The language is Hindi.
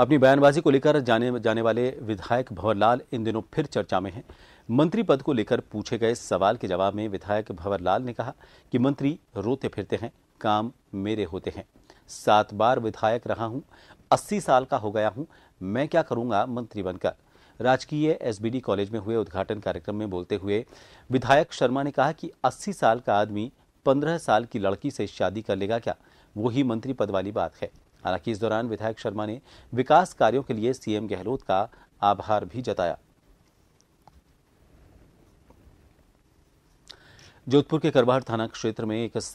अपनी बयानबाजी को लेकर जाने जाने वाले विधायक भंवरलाल इन दिनों फिर चर्चा में हैं मंत्री पद को लेकर पूछे गए सवाल के जवाब में विधायक भंवरलाल ने कहा कि मंत्री रोते फिरते हैं काम मेरे होते हैं सात बार विधायक रहा हूं अस्सी साल का हो गया हूं मैं क्या करूंगा मंत्री बनकर राजकीय एसबीडी कॉलेज में हुए उद्घाटन कार्यक्रम में बोलते हुए विधायक शर्मा ने कहा कि 80 साल का आदमी 15 साल की लड़की से शादी कर लेगा क्या वही मंत्री पद वाली बात है हालांकि इस दौरान विधायक शर्मा ने विकास कार्यों के लिए सीएम गहलोत का आभार भी जताया जोधपुर के करवाड़ थाना क्षेत्र में एक